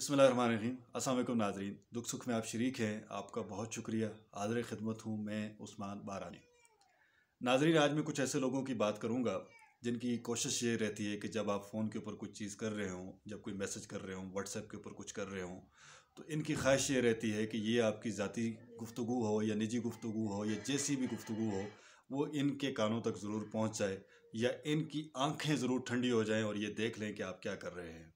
बसमिल अल्लाम नाजरीन दुख सुख में आप शरीक हैं आपका बहुत शुक्रिया आदर खिदमत हूँ मैं उस्मान बारानी नाजरीन आज मैं कुछ ऐसे लोगों की बात करूँगा जिनकी कोशिश ये रहती है कि जब आप फ़ोन के ऊपर कुछ चीज़ कर रहे हों जब कोई मैसेज कर रहे हों व्हाट्सएप के ऊपर कुछ कर रहे हों तो इनकी ख्वाहिश ये रहती है कि ये आपकी ज़ाती गुफ्तु हो या निजी गुफ्तु हो या जैसी भी गुफ्तु हो वो इनके कानों तक ज़रूर पहुँच जाए या इनकी आँखें ज़रूर ठंडी हो जाएँ और ये देख लें कि आप क्या कर रहे हैं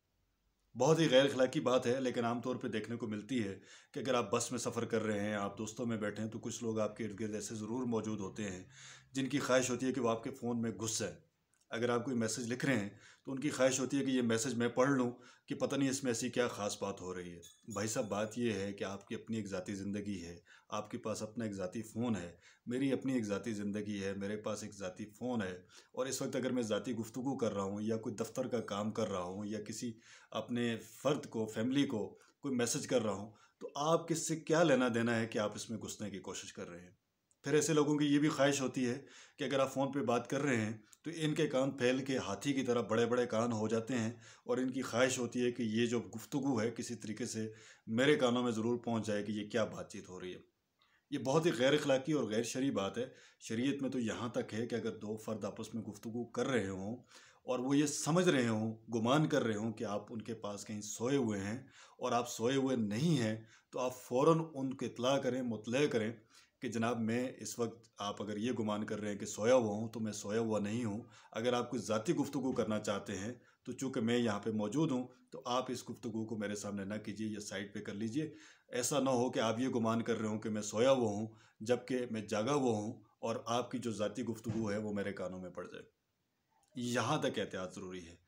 बहुत ही गैर अखलाकी बात है लेकिन आमतौर पर देखने को मिलती है कि अगर आप बस में सफ़र कर रहे हैं आप दोस्तों में बैठे हैं तो कुछ लोग आपके इर्द गिर्द ऐसे ज़रूर मौजूद होते हैं जिनकी ख्वाहिश होती है कि वो आपके फ़ोन में घुस जाए अगर आप कोई मैसेज लिख रहे हैं तो उनकी ख्वाहिश होती है कि ये मैसेज मैं पढ़ लूँ कि पता नहीं इसमें ऐसी क्या ख़ास बात हो रही है भाई साहब बात यह है कि आपकी अपनी एक ज़ाती ज़िंदगी है आपके पास अपना एक ज़ाती फ़ोन है मेरी अपनी एक ज़ाती ज़िंदगी है मेरे पास एक ज़ाती फ़ोन है और इस वक्त अगर मैं ज़ाती गुफ्तु कर रहा हूँ या कोई दफ्तर का काम कर रहा हूँ या किसी अपने फ़र्द को फैमिली को कोई मैसेज कर रहा हूँ तो आप किससे क्या लेना देना है कि आप इसमें घुसने की कोशिश कर रहे हैं फिर ऐसे लोगों की ये भी ख्वाहिश होती है कि अगर आप फ़ोन पे बात कर रहे हैं तो इनके कान फैल के हाथी की तरह बड़े बड़े कान हो जाते हैं और इनकी ख्वाहिश होती है कि ये जो गुफ्तु है किसी तरीके से मेरे कानों में ज़रूर पहुँच जाए कि ये क्या बातचीत हो रही है ये बहुत ही गैर अखलाक़ी और गैर शरी बात है शरीयत में तो यहाँ तक है कि अगर दो फ़र्द आपस में गुफ्तु कर रहे हों और वो ये समझ रहे हों गुमान कर रहे हों कि आप उनके पास कहीं सोए हुए हैं और आप सोए हुए नहीं हैं तो आप फ़ौर उनके इतला करें मुतल करें कि जनाब मैं इस वक्त आप अगर ये गुमान कर रहे हैं कि सोया हुआ हूँ तो मैं सोया हुआ नहीं हूँ अगर आप कुछ ज़ाती गुफ्तु करना चाहते हैं तो चूँकि मैं यहाँ पे मौजूद हूँ तो आप इस गुफ्तु को मेरे सामने ना कीजिए या साइड पे कर लीजिए ऐसा ना हो कि आप ये गुमान कर रहे हो कि मैं सोया हुआ हूँ जबकि मैं जागा हुआ हूँ और आपकी जो ज़ाती गुफ्तु है वो मेरे कानों में पड़ जाए यहाँ तक एहतियात ज़रूरी है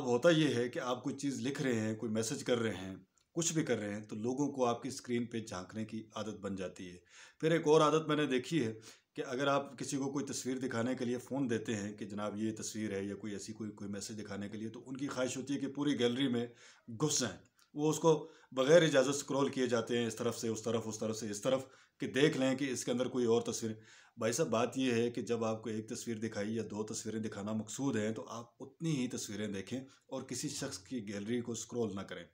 अब होता यह है कि आप कोई चीज़ लिख रहे हैं कोई मैसेज कर रहे हैं कुछ भी कर रहे हैं तो लोगों को आपकी स्क्रीन पे झांकने की आदत बन जाती है फिर एक और आदत मैंने देखी है कि अगर आप किसी को कोई तस्वीर दिखाने के लिए फ़ोन देते हैं कि जनाब ये तस्वीर है या कोई ऐसी कोई कोई मैसेज दिखाने के लिए तो उनकी ख्वाहिश होती है कि पूरी गैलरी में घुस जाएँ वो उसको बगैर इजाज़त स्क्रॉल किए जाते हैं इस तरफ से उस तरफ उस तरफ से इस तरफ कि देख लें कि इसके अंदर कोई और तस्वीर भाई साहब बात यह है कि जब आपको एक तस्वीर दिखाई या दो तस्वीरें दिखाना मकसूद है तो आप उतनी ही तस्वीरें देखें और किसी शख्स की गैलरी को स्क्रॉल ना करें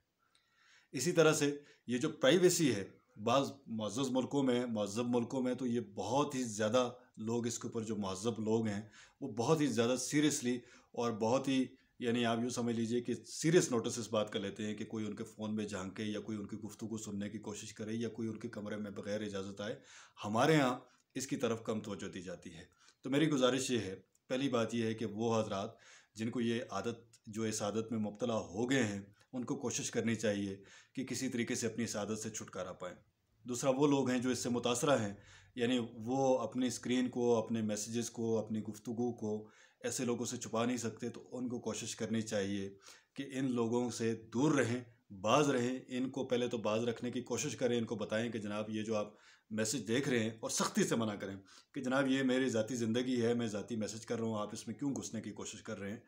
इसी तरह से ये जो प्राइवेसी है बाज़ महज़ मुल्कों में महजब मुल्कों में तो ये बहुत ही ज़्यादा लोग इसके ऊपर जो महजब लोग हैं वो बहुत ही ज़्यादा सीरियसली और बहुत ही यानी आप यूँ समझ लीजिए कि सीरियस नोटिस इस बात का लेते हैं कि कोई उनके फ़ोन में झांके या कोई उनकी गुफ्तु को सुनने की कोशिश करे या कोई उनके कमरे में बग़ैर इजाज़त आए हमारे यहाँ इसकी तरफ कम तोजह दी जाती है तो मेरी गुजारिश ये है पहली बात यह है कि वो हजरात जिनको ये आदत जो इस आदत में मुबतला हो गए हैं उनको कोशिश करनी चाहिए कि किसी तरीके से अपनी इस आदत से छुटकारा पाएँ दूसरा वो लोग हैं जो इससे मुतासर हैं यानी वो अपनी स्क्रीन को अपने मैसेजेस को अपनी गुफ्तु को ऐसे लोगों से छुपा नहीं सकते तो उनको कोशिश करनी चाहिए कि इन लोगों से दूर रहें बाज रहें इनको पहले तो बाज रखने की कोशिश करें इनको बताएं कि जनाब ये जो आप मैसेज देख रहे हैं और सख्ती से मना करें कि जनाब ये मेरी ज़ाती ज़िंदगी है मैं ज़ाती मैसेज कर रहा हूँ आप इसमें क्यों घुसने की कोशिश कर रहे हैं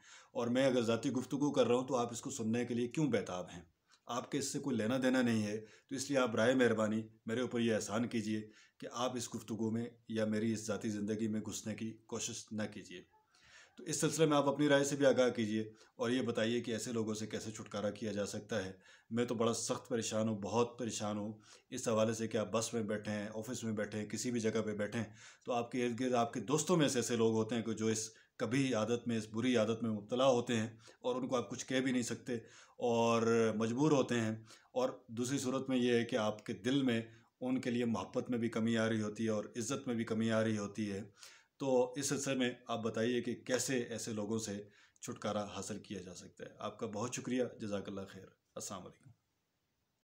और मैं अगर ज़ाती गुफ्तु कर रहा हूँ तो आप इसको सुनने के लिए क्यों बेताब हैं आपके इससे कोई लेना देना नहीं है तो इसलिए आप राय मेहरबानी मेरे ऊपर ये एहसान कीजिए कि आप इस गुफ्तु में या मेरी इस ज़ाती ज़िंदगी में घुसने की कोशिश न कीजिए तो इस सिलसिले में आप अपनी राय से भी आगाह कीजिए और ये बताइए कि ऐसे लोगों से कैसे छुटकारा किया जा सकता है मैं तो बड़ा सख्त परेशान हूँ बहुत परेशान हूँ इस हवाले से कि आप बस में बैठे हैं ऑफिस में बैठे हैं किसी भी जगह पर बैठे हैं तो आपके इर्द गिर्द आपके दोस्तों में से ऐसे लोग होते हैं कि जो इस कभी आदत में इस बुरी आदत में मुबतला होते हैं और उनको आप कुछ कह भी नहीं सकते और मजबूर होते हैं और दूसरी सूरत में ये है कि आपके दिल में उनके लिए मोहब्बत में भी कमी आ रही होती है और इज़्ज़त में भी कमी आ रही होती है तो इस सिलसिले में आप बताइए कि कैसे ऐसे लोगों से छुटकारा हासिल किया जा सकता है आपका बहुत शुक्रिया जजाकल्ला खैर असल